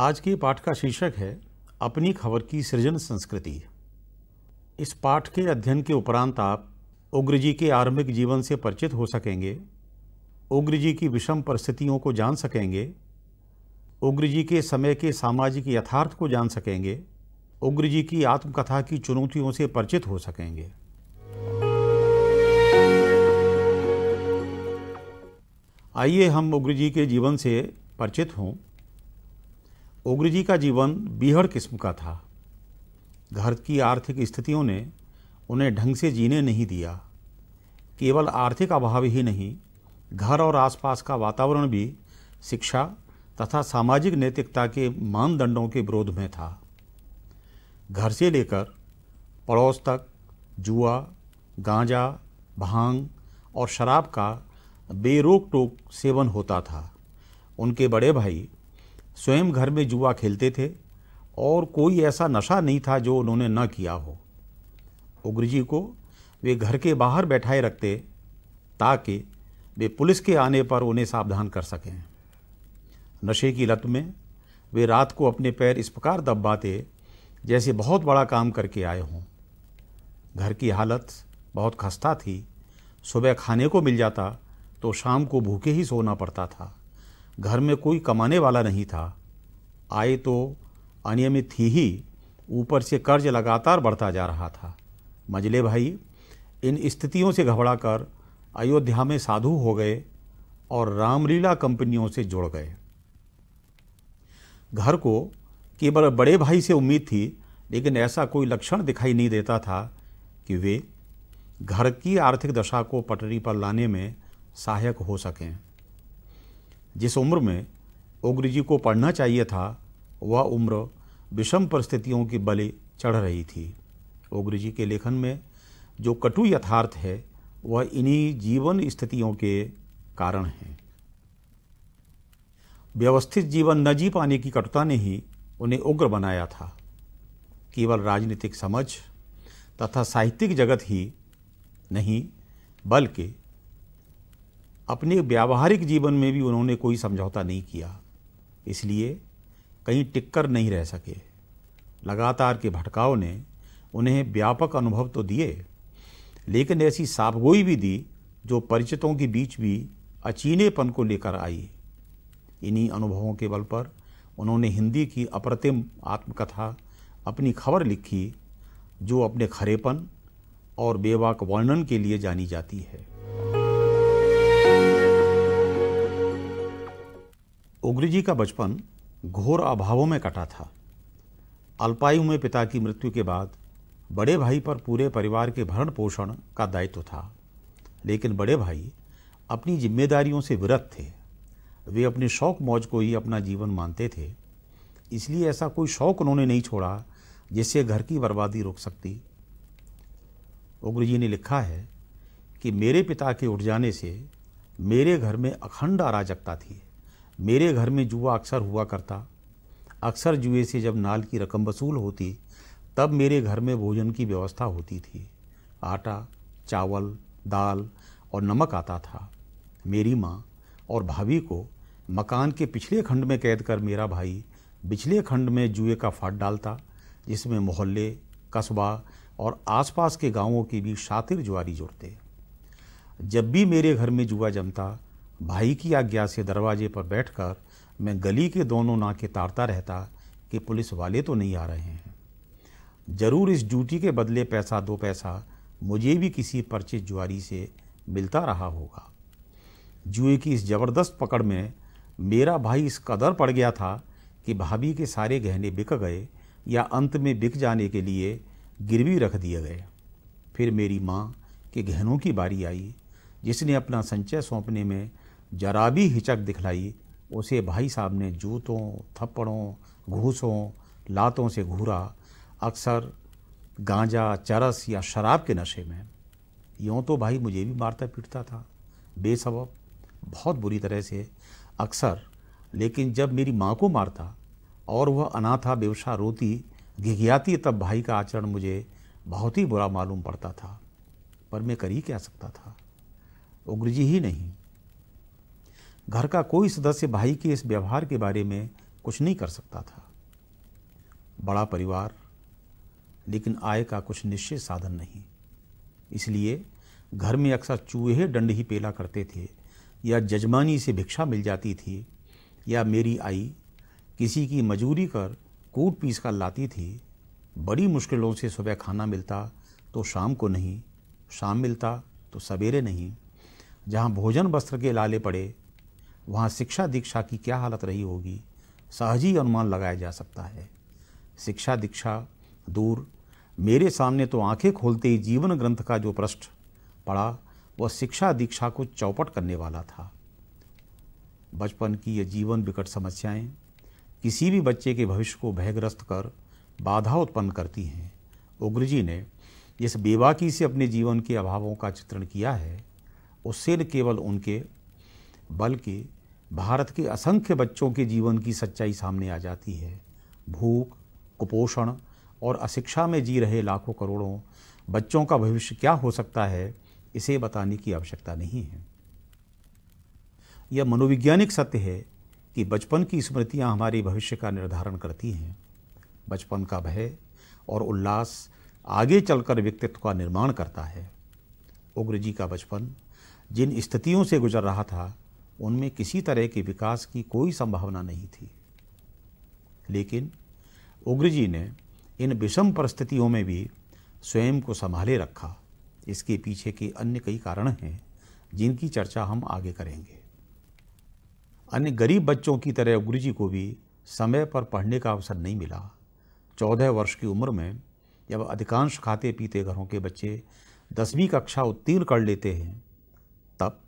आज के पाठ का शीर्षक है अपनी खबर की सृजन संस्कृति इस पाठ के अध्ययन के उपरांत आप उग्र जी के आरंभिक जीवन से परिचित हो सकेंगे उग्र जी की विषम परिस्थितियों को जान सकेंगे उग्र जी के समय के सामाजिक यथार्थ को जान सकेंगे उग्र जी की आत्मकथा की चुनौतियों से परिचित हो सकेंगे आइए हम उग्र जी के जीवन से परिचित हों ओगरी जी का जीवन बीहड़ किस्म का था घर की आर्थिक स्थितियों ने उन्हें ढंग से जीने नहीं दिया केवल आर्थिक अभाव ही नहीं घर और आसपास का वातावरण भी शिक्षा तथा सामाजिक नैतिकता के मानदंडों के विरोध में था घर से लेकर पड़ोस तक जुआ गांजा भांग और शराब का बेरोक टोक सेवन होता था उनके बड़े भाई स्वयं घर में जुआ खेलते थे और कोई ऐसा नशा नहीं था जो उन्होंने न किया हो उग्र जी को वे घर के बाहर बैठाए रखते ताकि वे पुलिस के आने पर उन्हें सावधान कर सकें नशे की लत में वे रात को अपने पैर इस प्रकार दबाते जैसे बहुत बड़ा काम करके आए हों घर की हालत बहुत खस्ता थी सुबह खाने को मिल जाता तो शाम को भूखे ही सोना पड़ता था घर में कोई कमाने वाला नहीं था आय तो अनियमित थी ही ऊपर से कर्ज लगातार बढ़ता जा रहा था मजले भाई इन स्थितियों से घबराकर अयोध्या में साधु हो गए और रामलीला कंपनियों से जुड़ गए घर को केवल बड़े भाई से उम्मीद थी लेकिन ऐसा कोई लक्षण दिखाई नहीं देता था कि वे घर की आर्थिक दशा को पटरी पर लाने में सहायक हो सकें जिस उम्र में उग्र जी को पढ़ना चाहिए था वह उम्र विषम परिस्थितियों की बलि चढ़ रही थी उग्र जी के लेखन में जो कटु यथार्थ है वह इन्हीं जीवन स्थितियों के कारण हैं व्यवस्थित जीवन न जी पाने की कटुता ने ही उन्हें उग्र बनाया था केवल राजनीतिक समझ तथा साहित्यिक जगत ही नहीं बल्कि अपने व्यावहारिक जीवन में भी उन्होंने कोई समझौता नहीं किया इसलिए कहीं टिककर नहीं रह सके लगातार के भटकाव ने उन्हें व्यापक अनुभव तो दिए लेकिन ऐसी साफगोई भी दी जो परिचितों के बीच भी अचीनेपन को लेकर आई इन्हीं अनुभवों के बल पर उन्होंने हिंदी की अप्रतिम आत्मकथा अपनी खबर लिखी जो अपने खरेपन और बेवाक वर्णन के लिए जानी जाती है उग्री जी का बचपन घोर अभावों में कटा था अल्पायु में पिता की मृत्यु के बाद बड़े भाई पर पूरे परिवार के भरण पोषण का दायित्व था लेकिन बड़े भाई अपनी जिम्मेदारियों से विरत थे वे अपने शौक मौज को ही अपना जीवन मानते थे इसलिए ऐसा कोई शौक उन्होंने नहीं छोड़ा जिससे घर की बर्बादी रोक सकती उग्र जी ने लिखा है कि मेरे पिता के उठ जाने से मेरे घर में अखंड अराजकता थी मेरे घर में जुआ अक्सर हुआ करता अक्सर जुए से जब नाल की रकम वसूल होती तब मेरे घर में भोजन की व्यवस्था होती थी आटा चावल दाल और नमक आता था मेरी माँ और भाभी को मकान के पिछले खंड में कैद कर मेरा भाई पिछले खंड में जुए का फाट डालता जिसमें मोहल्ले कस्बा और आसपास के गांवों के भी शातिर जुआरी जुड़ते जब भी मेरे घर में जुआ जमता भाई की आज्ञा से दरवाजे पर बैठकर मैं गली के दोनों नाके तारता रहता कि पुलिस वाले तो नहीं आ रहे हैं जरूर इस ड्यूटी के बदले पैसा दो पैसा मुझे भी किसी परचित जुआरी से मिलता रहा होगा जुए की इस ज़बरदस्त पकड़ में मेरा भाई इस कदर पड़ गया था कि भाभी के सारे गहने बिक गए या अंत में बिक जाने के लिए गिरवी रख दिए गए फिर मेरी माँ के गहनों की बारी आई जिसने अपना संचय सौंपने में जरा भी हिचक दिखलाई उसे भाई साहब ने जूतों थप्पड़ों घूसों लातों से घूरा अक्सर गांजा चरस या शराब के नशे में यूँ तो भाई मुझे भी मारता पीटता था बेसबब बहुत बुरी तरह से अक्सर लेकिन जब मेरी माँ को मारता और वह अनाथा बेवशा रोती घिघियाती तब भाई का आचरण मुझे बहुत ही बुरा मालूम पड़ता था पर मैं कर ही क्या सकता था उग्र जी ही नहीं घर का कोई सदस्य भाई के इस व्यवहार के बारे में कुछ नहीं कर सकता था बड़ा परिवार लेकिन आय का कुछ निश्चय साधन नहीं इसलिए घर में अक्सर चूहे डंड ही पेला करते थे या जजमानी से भिक्षा मिल जाती थी या मेरी आई किसी की मजूरी कर कूट पीस कर लाती थी बड़ी मुश्किलों से सुबह खाना मिलता तो शाम को नहीं शाम मिलता तो सवेरे नहीं जहाँ भोजन वस्त्र के लाले पड़े वहाँ शिक्षा दीक्षा की क्या हालत रही होगी सहज ही अनुमान लगाया जा सकता है शिक्षा दीक्षा दूर मेरे सामने तो आंखें खोलते ही जीवन ग्रंथ का जो पृष्ठ पड़ा वह शिक्षा दीक्षा को चौपट करने वाला था बचपन की यह जीवन विकट समस्याएं किसी भी बच्चे के भविष्य को भयग्रस्त कर बाधा उत्पन्न करती हैं उग्र जी ने जिस बेबाकी से अपने जीवन के अभावों का चित्रण किया है उससे न केवल उनके बल्कि भारत के असंख्य बच्चों के जीवन की सच्चाई सामने आ जाती है भूख कुपोषण और अशिक्षा में जी रहे लाखों करोड़ों बच्चों का भविष्य क्या हो सकता है इसे बताने की आवश्यकता नहीं है यह मनोवैज्ञानिक सत्य है कि बचपन की स्मृतियां हमारे भविष्य का निर्धारण करती हैं बचपन का भय और उल्लास आगे चलकर व्यक्तित्व का निर्माण करता है उग्र जी का बचपन जिन स्थितियों से गुजर रहा था उनमें किसी तरह के विकास की कोई संभावना नहीं थी लेकिन उग्र जी ने इन विषम परिस्थितियों में भी स्वयं को संभाले रखा इसके पीछे के अन्य कई कारण हैं जिनकी चर्चा हम आगे करेंगे अन्य गरीब बच्चों की तरह उग्र जी को भी समय पर पढ़ने का अवसर नहीं मिला चौदह वर्ष की उम्र में जब अधिकांश खाते पीते घरों के बच्चे दसवीं कक्षा उत्तीर्ण कर लेते हैं तब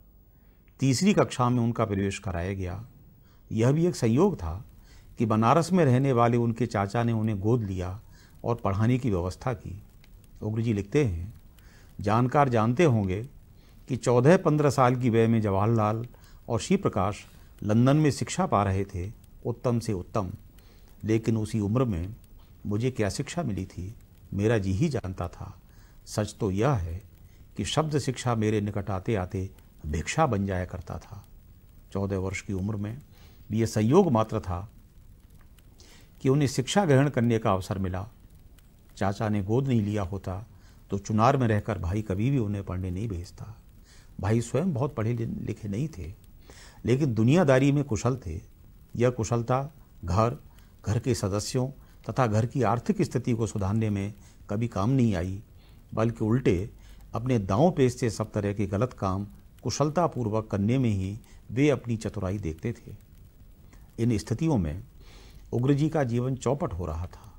तीसरी कक्षा में उनका प्रवेश कराया गया यह भी एक संयोग था कि बनारस में रहने वाले उनके चाचा ने उन्हें गोद लिया और पढ़ाने की व्यवस्था की उग्र जी लिखते हैं जानकार जानते होंगे कि चौदह पंद्रह साल की वय में जवाहरलाल और श्री प्रकाश लंदन में शिक्षा पा रहे थे उत्तम से उत्तम लेकिन उसी उम्र में मुझे क्या शिक्षा मिली थी मेरा जी ही जानता था सच तो यह है कि शब्द शिक्षा मेरे निकट आते आते भिक्षा बन जाया करता था चौदह वर्ष की उम्र में ये संयोग मात्र था कि उन्हें शिक्षा ग्रहण करने का अवसर मिला चाचा ने गोद नहीं लिया होता तो चुनार में रहकर भाई कभी भी उन्हें पढ़ने नहीं भेजता भाई स्वयं बहुत पढ़े लिखे नहीं थे लेकिन दुनियादारी में कुशल थे यह कुशलता घर घर के सदस्यों तथा घर की आर्थिक स्थिति को सुधारने में कभी काम नहीं आई बल्कि उल्टे अपने दांव पेज से सब तरह के गलत काम कुशलतापूर्वक करने में ही वे अपनी चतुराई देखते थे इन स्थितियों में उग्र जी का जीवन चौपट हो रहा था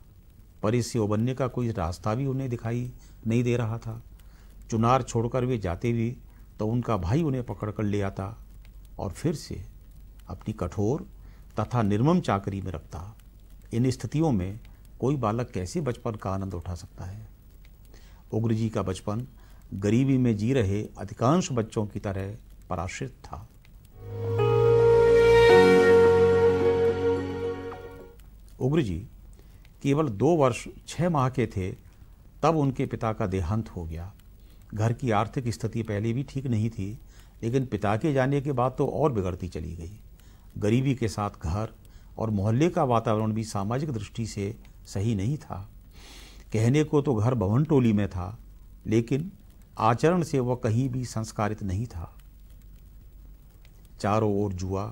पर इससे उबरने का कोई रास्ता भी उन्हें दिखाई नहीं दे रहा था चुनार छोड़कर वे जाते भी तो उनका भाई उन्हें पकड़ कर ले आता और फिर से अपनी कठोर तथा निर्मम चाकरी में रखता इन स्थितियों में कोई बालक कैसे बचपन का आनंद उठा सकता है उग्र जी का बचपन गरीबी में जी रहे अधिकांश बच्चों की तरह पराश्रित था उग्र जी केवल दो वर्ष छह माह के थे तब उनके पिता का देहांत हो गया घर की आर्थिक स्थिति पहले भी ठीक नहीं थी लेकिन पिता के जाने के बाद तो और बिगड़ती चली गई गरीबी के साथ घर और मोहल्ले का वातावरण भी सामाजिक दृष्टि से सही नहीं था कहने को तो घर भवन टोली में था लेकिन आचरण से वह कहीं भी संस्कारित नहीं था चारों ओर जुआ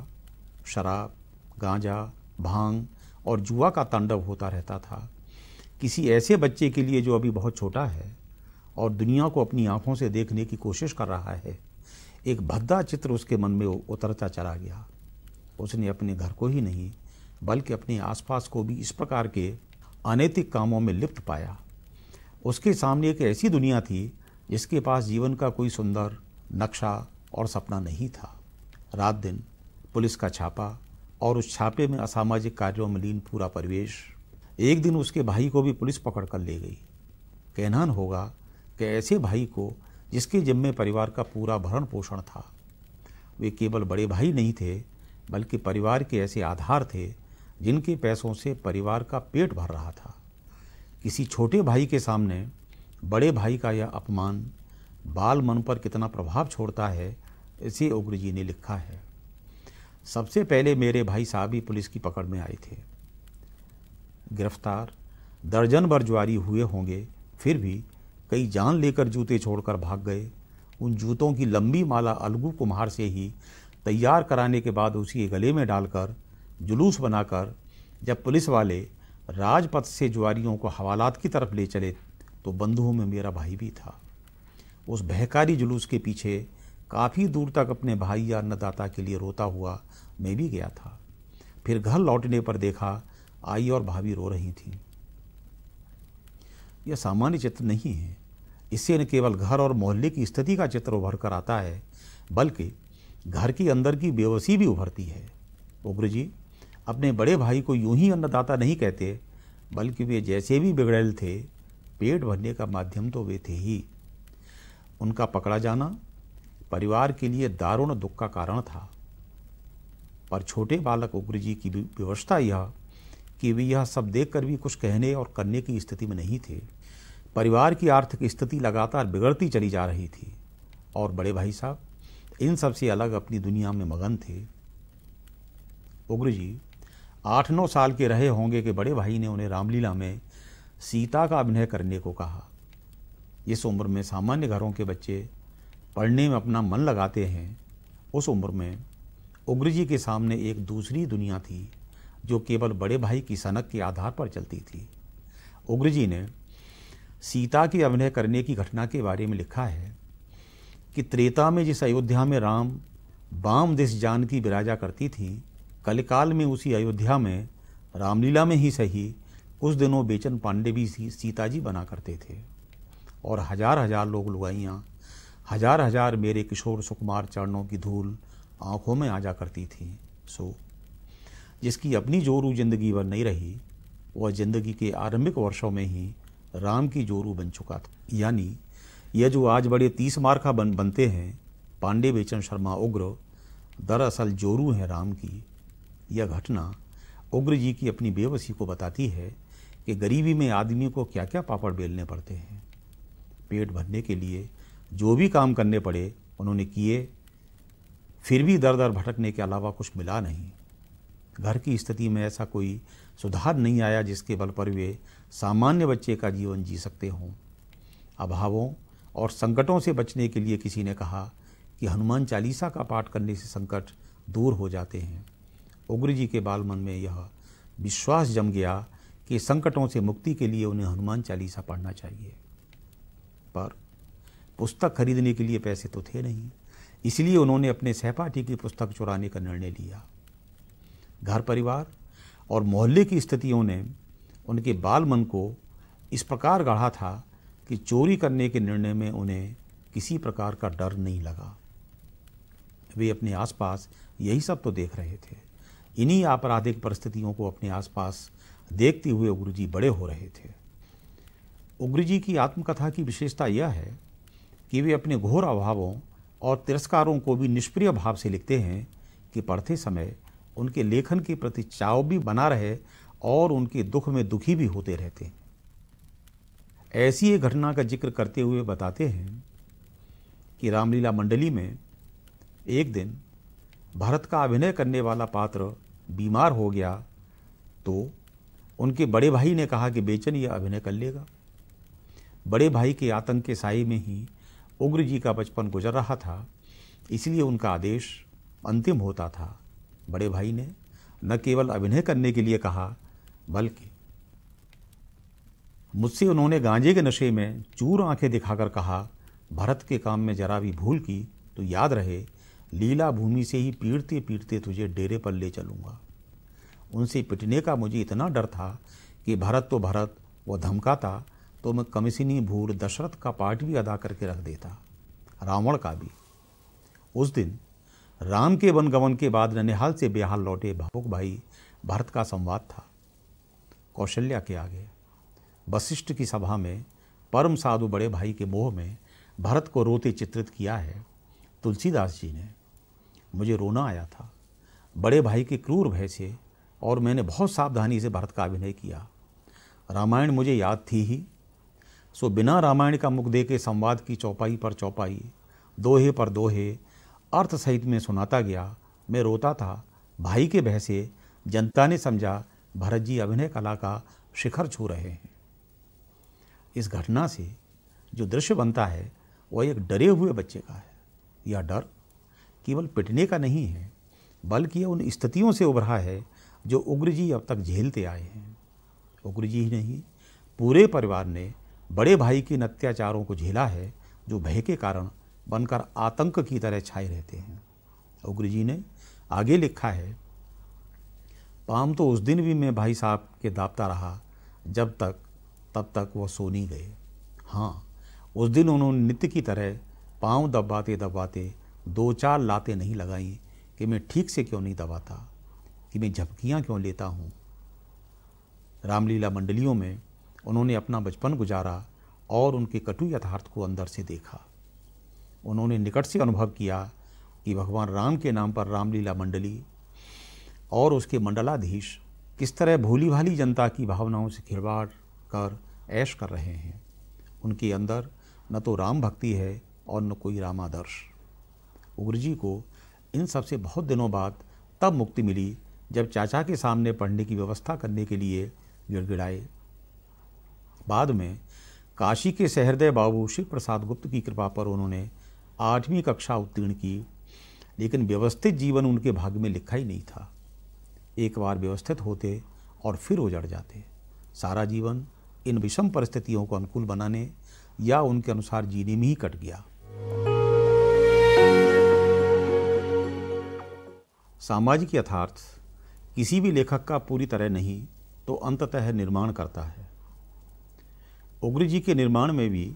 शराब गांजा भांग और जुआ का तांडव होता रहता था किसी ऐसे बच्चे के लिए जो अभी बहुत छोटा है और दुनिया को अपनी आंखों से देखने की कोशिश कर रहा है एक भद्दा चित्र उसके मन में उतरता चला गया उसने अपने घर को ही नहीं बल्कि अपने आसपास को भी इस प्रकार के अनैतिक कामों में लिप्त पाया उसके सामने एक ऐसी दुनिया थी जिसके पास जीवन का कोई सुंदर नक्शा और सपना नहीं था रात दिन पुलिस का छापा और उस छापे में असामाजिक कार्यों में लीन पूरा परिवेश एक दिन उसके भाई को भी पुलिस पकड़ कर ले गई कहना होगा कि ऐसे भाई को जिसके जिम्मे परिवार का पूरा भरण पोषण था वे केवल बड़े भाई नहीं थे बल्कि परिवार के ऐसे आधार थे जिनके पैसों से परिवार का पेट भर रहा था किसी छोटे भाई के सामने बड़े भाई का यह अपमान बाल मन पर कितना प्रभाव छोड़ता है इसे उग्र जी ने लिखा है सबसे पहले मेरे भाई साहब ही पुलिस की पकड़ में आए थे गिरफ्तार दर्जन भर ज्वारी हुए होंगे फिर भी कई जान लेकर जूते छोड़कर भाग गए उन जूतों की लंबी माला अलगू कुम्हार से ही तैयार कराने के बाद उसी के गले में डालकर जुलूस बनाकर जब पुलिस वाले राजपथ से जुआरियों को हवालात की तरफ ले चले तो बंधुओं में मेरा भाई भी था उस बहकारी जुलूस के पीछे काफ़ी दूर तक अपने भाई या अन्नदाता के लिए रोता हुआ मैं भी गया था फिर घर लौटने पर देखा आई और भाभी रो रही थीं यह सामान्य चित्र नहीं है इससे न केवल घर और मोहल्ले की स्थिति का चित्र उभर कर आता है बल्कि घर के अंदर की बेवसी भी उभरती है उग्र जी अपने बड़े भाई को यूं ही अन्नदाता नहीं कहते बल्कि वे जैसे भी बिगड़ेल थे पेट भरने का माध्यम तो वे थे ही उनका पकड़ा जाना परिवार के लिए दारुण दुख का कारण था पर छोटे बालक उग्र जी की व्यवस्था यह कि वे यह सब देखकर भी कुछ कहने और करने की स्थिति में नहीं थे परिवार की आर्थिक स्थिति लगातार बिगड़ती चली जा रही थी और बड़े भाई साहब इन सब से अलग अपनी दुनिया में मगन थे उग्र जी आठ नौ साल के रहे होंगे कि बड़े भाई ने उन्हें रामलीला में सीता का अभिनय करने को कहा इस उम्र में सामान्य घरों के बच्चे पढ़ने में अपना मन लगाते हैं उस उम्र में उग्र जी के सामने एक दूसरी दुनिया थी जो केवल बड़े भाई की सनक के आधार पर चलती थी उग्र जी ने सीता की अभिनय करने की घटना के बारे में लिखा है कि त्रेता में जिस अयोध्या में राम बाम देश जानकी विराजा करती थी कलकाल में उसी अयोध्या में रामलीला में ही सही उस दिनों बेचन पांडे भी सीता जी बना करते थे और हजार हजार लोग लुगाइयाँ हजार हजार मेरे किशोर सुकुमार चरणों की धूल आँखों में आ जा करती थी सो जिसकी अपनी जोरू जिंदगी भर नहीं रही वह जिंदगी के आरंभिक वर्षों में ही राम की जोरू बन चुका था यानी यह जो आज बड़े तीस मार्खा बन बनते हैं पांडे बेचन शर्मा उग्र दरअसल जोरू है राम की यह घटना उग्र जी की अपनी बेबसी को बताती है कि गरीबी में आदमी को क्या क्या पापड़ बेलने पड़ते हैं पेट भरने के लिए जो भी काम करने पड़े उन्होंने किए फिर भी दर दर भटकने के अलावा कुछ मिला नहीं घर की स्थिति में ऐसा कोई सुधार नहीं आया जिसके बल पर वे सामान्य बच्चे का जीवन जी सकते हों अभावों और संकटों से बचने के लिए किसी ने कहा कि हनुमान चालीसा का पाठ करने से संकट दूर हो जाते हैं उग्र जी के बाल मन में यह विश्वास जम गया कि संकटों से मुक्ति के लिए उन्हें हनुमान चालीसा पढ़ना चाहिए पर पुस्तक खरीदने के लिए पैसे तो थे नहीं इसलिए उन्होंने अपने सहपाठी की पुस्तक चुराने का निर्णय लिया घर परिवार और मोहल्ले की स्थितियों ने उनके बाल मन को इस प्रकार गढ़ा था कि चोरी करने के निर्णय में उन्हें किसी प्रकार का डर नहीं लगा वे अपने आसपास यही सब तो देख रहे थे इन्हीं आपराधिक परिस्थितियों को अपने आसपास देखते हुए जी बड़े हो रहे थे जी की आत्मकथा की विशेषता यह है कि वे अपने घोर अभावों और तिरस्कारों को भी निष्प्रिय भाव से लिखते हैं कि पढ़ते समय उनके लेखन के प्रति चाव भी बना रहे और उनके दुख में दुखी भी होते रहते हैं ऐसी एक घटना का जिक्र करते हुए बताते हैं कि रामलीला मंडली में एक दिन भारत का अभिनय करने वाला पात्र बीमार हो गया तो उनके बड़े भाई ने कहा कि बेचन यह अभिनय कर लेगा बड़े भाई के आतंक के साय में ही उग्र जी का बचपन गुजर रहा था इसलिए उनका आदेश अंतिम होता था बड़े भाई ने न केवल अभिनय करने के लिए कहा बल्कि मुझसे उन्होंने गांजे के नशे में चूर आंखें दिखाकर कहा भरत के काम में जरा भी भूल की तो याद रहे लीला भूमि से ही पीड़ते पीड़ते तुझे डेरे पर ले चलूँगा उनसे पिटने का मुझे इतना डर था कि भरत तो भरत वो धमकाता तो मैं कमिसिनी भूर दशरथ का पाठ भी अदा करके रख देता रावण का भी उस दिन राम के वनगमन के बाद ननिहाल से बेहाल लौटे भावुक भाई भरत का संवाद था कौशल्या के आगे वशिष्ठ की सभा में परम साधु बड़े भाई के मोह में भरत को रोते चित्रित किया है तुलसीदास जी ने मुझे रोना आया था बड़े भाई के क्रूर भय से और मैंने बहुत सावधानी से भरत का अभिनय किया रामायण मुझे याद थी ही सो बिना रामायण का मुख दे के संवाद की चौपाई पर चौपाई दोहे पर दोहे अर्थ सहित में सुनाता गया मैं रोता था भाई के बहसे जनता ने समझा भरत जी अभिनय कला का शिखर छू रहे हैं इस घटना से जो दृश्य बनता है वह एक डरे हुए बच्चे का है यह डर केवल पिटने का नहीं है बल्कि उन स्थितियों से उभरा है जो उग्र जी अब तक झेलते आए हैं उग्र जी ही नहीं पूरे परिवार ने बड़े भाई के इन अत्याचारों को झेला है जो भय के कारण बनकर आतंक की तरह छाए रहते हैं उग्र जी ने आगे लिखा है पाम तो उस दिन भी मैं भाई साहब के दापता रहा जब तक तब तक वह सो नहीं गए हाँ उस दिन उन्होंने नित्य की तरह पाँव दबाते दबाते दो चार लाते नहीं लगाई कि मैं ठीक से क्यों नहीं दबाता कि मैं झपकियाँ क्यों लेता हूँ रामलीला मंडलियों में उन्होंने अपना बचपन गुजारा और उनके कटु यथार्थ को अंदर से देखा उन्होंने निकट से अनुभव किया कि भगवान राम के नाम पर रामलीला मंडली और उसके मंडलाधीश किस तरह भोली भाली जनता की भावनाओं से खिलवाड़ कर ऐश कर रहे हैं उनके अंदर न तो राम भक्ति है और न कोई रामादर्श उग्र जी को इन सबसे बहुत दिनों बाद तब मुक्ति मिली जब चाचा के सामने पढ़ने की व्यवस्था करने के लिए गिड़गिड़ाए बाद में काशी के सहृदय बाबू शिव प्रसाद गुप्त की कृपा पर उन्होंने आठवीं कक्षा उत्तीर्ण की लेकिन व्यवस्थित जीवन उनके भाग में लिखा ही नहीं था एक बार व्यवस्थित होते और फिर उजड़ जाते सारा जीवन इन विषम परिस्थितियों को अनुकूल बनाने या उनके अनुसार जीने में ही कट गया सामाजिक यथार्थ किसी भी लेखक का पूरी तरह नहीं तो अंततः निर्माण करता है उग्र जी के निर्माण में भी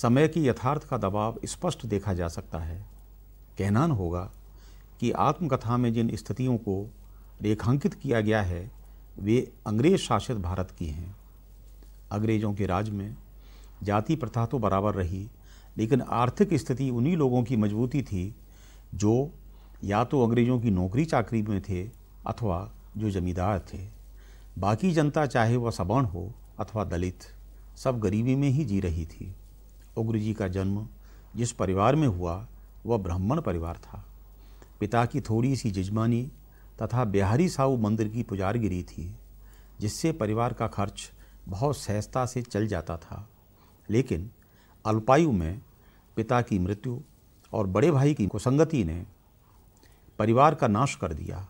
समय की यथार्थ का दबाव स्पष्ट देखा जा सकता है कहना होगा कि आत्मकथा में जिन स्थितियों को रेखांकित किया गया है वे अंग्रेज शासित भारत की हैं अंग्रेजों के राज में जाति प्रथा तो बराबर रही लेकिन आर्थिक स्थिति उन्हीं लोगों की मजबूती थी जो या तो अंग्रेज़ों की नौकरी चाकरी में थे अथवा जो जमींदार थे बाकी जनता चाहे वह सबर्ण हो अथवा दलित सब गरीबी में ही जी रही थी उग्र जी का जन्म जिस परिवार में हुआ वह ब्राह्मण परिवार था पिता की थोड़ी सी जिजमानी तथा बिहारी साहू मंदिर की पुजारगिरी थी जिससे परिवार का खर्च बहुत सहजता से चल जाता था लेकिन अल्पायु में पिता की मृत्यु और बड़े भाई की कुसंगति ने परिवार का नाश कर दिया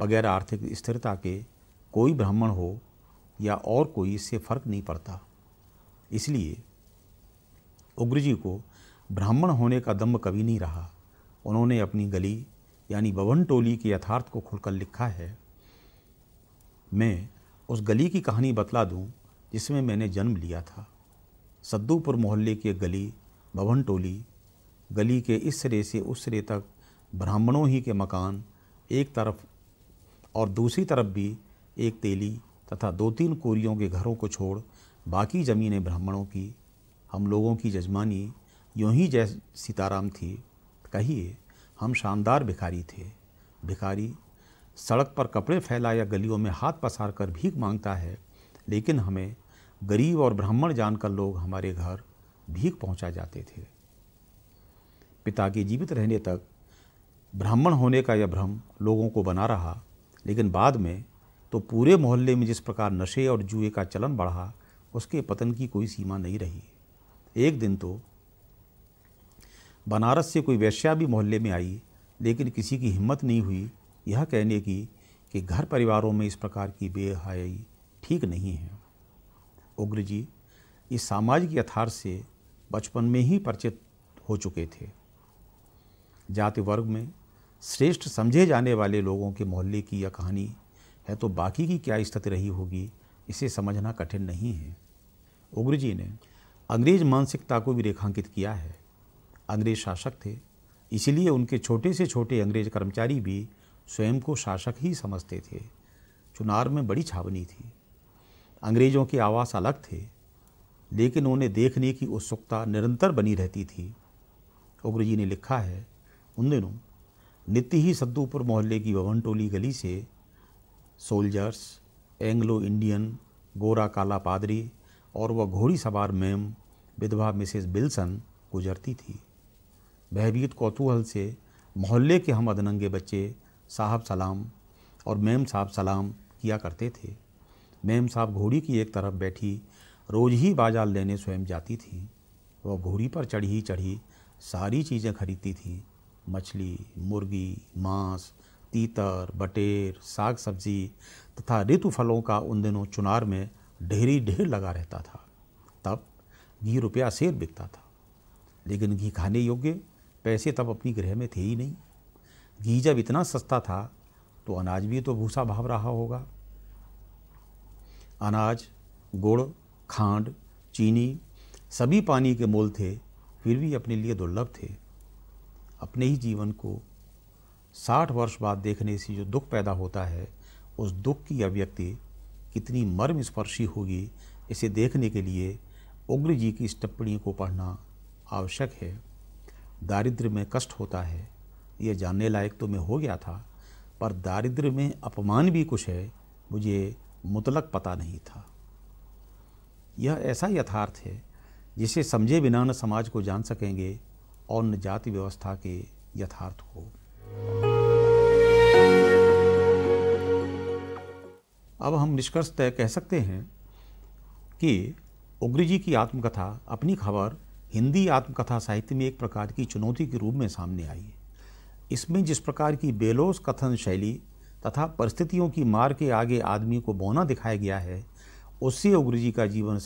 बगैर आर्थिक स्थिरता के कोई ब्राह्मण हो या और कोई इससे फर्क नहीं पड़ता इसलिए उग्र जी को ब्राह्मण होने का दम्भ कभी नहीं रहा उन्होंने अपनी गली यानी बवन टोली के यथार्थ को खुलकर लिखा है मैं उस गली की कहानी बतला दूं जिसमें मैंने जन्म लिया था सद्दूपुर मोहल्ले की गली बवन टोली गली के इस सिरे से उस सिरे तक ब्राह्मणों ही के मकान एक तरफ और दूसरी तरफ भी एक तेली तथा दो तीन कोरियों के घरों को छोड़ बाकी ज़मीनें ब्राह्मणों की हम लोगों की जजमानी यूं ही जय सीताराम थी कहिए हम शानदार भिखारी थे भिखारी सड़क पर कपड़े फैला या गलियों में हाथ पसार कर भीख मांगता है लेकिन हमें गरीब और ब्राह्मण जानकर लोग हमारे घर भीख पहुंचा जाते थे पिता के जीवित रहने तक ब्राह्मण होने का यह भ्रम लोगों को बना रहा लेकिन बाद में तो पूरे मोहल्ले में जिस प्रकार नशे और जुए का चलन बढ़ा उसके पतन की कोई सीमा नहीं रही एक दिन तो बनारस से कोई वैश्या भी मोहल्ले में आई लेकिन किसी की हिम्मत नहीं हुई यह कहने की कि घर परिवारों में इस प्रकार की बेहयाई ठीक नहीं है उग्र जी इस सामाजिक यथार्थ से बचपन में ही परिचित हो चुके थे जाति वर्ग में श्रेष्ठ समझे जाने वाले लोगों के मोहल्ले की यह कहानी है तो बाकी की क्या स्थिति रही होगी इसे समझना कठिन नहीं है उग्र जी ने अंग्रेज मानसिकता को भी रेखांकित किया है अंग्रेज शासक थे इसीलिए उनके छोटे से छोटे अंग्रेज कर्मचारी भी स्वयं को शासक ही समझते थे चुनार में बड़ी छावनी थी अंग्रेजों के आवास अलग थे लेकिन उन्हें देखने की उत्सुकता निरंतर बनी रहती थी उग्र जी ने लिखा है उन दिनों नित्य ही सद्दूपुर मोहल्ले की भवन टोली गली से सोल्जर्स एंग्लो इंडियन गोरा काला पादरी और वह घोड़ी सवार मैम विधवा मिसेस बिल्सन गुजरती थी भयभीत कौतूहल से मोहल्ले के हम अदनंगे बच्चे साहब सलाम और मैम साहब सलाम किया करते थे मैम साहब घोड़ी की एक तरफ बैठी रोज ही बाजार लेने स्वयं जाती थी वह घोड़ी पर चढ़ी चढ़ी सारी चीज़ें खरीदती थी मछली मुर्गी मांस तीतर बटेर साग सब्जी तथा ऋतु फलों का उन दिनों चुनार में ढेरी ढेर लगा रहता था तब घी रुपया शेर बिकता था लेकिन घी खाने योग्य पैसे तब अपनी गृह में थे ही नहीं घी जब इतना सस्ता था तो अनाज भी तो भूसा भाव रहा होगा अनाज गुड़ खांड चीनी सभी पानी के मोल थे फिर भी अपने लिए दुर्लभ थे अपने ही जीवन को साठ वर्ष बाद देखने से जो दुख पैदा होता है उस दुख की अभिव्यक्ति कितनी मर्म स्पर्शी होगी इसे देखने के लिए उग्र जी की इस टिप्पणी को पढ़ना आवश्यक है दारिद्र में कष्ट होता है यह जानने लायक तो मैं हो गया था पर दारिद्र में अपमान भी कुछ है मुझे मुतलक पता नहीं था यह ऐसा यथार्थ है जिसे समझे बिना न समाज को जान सकेंगे और निजाति व्यवस्था के यथार्थ हो अब हम निष्कर्ष तय कह सकते हैं कि उग्र जी की आत्मकथा अपनी खबर हिंदी आत्मकथा साहित्य में एक प्रकार की चुनौती के रूप में सामने आई है इसमें जिस प्रकार की बेलोस कथन शैली तथा परिस्थितियों की मार के आगे आदमी को बोना दिखाया गया है उससे उग्र जी का जीवन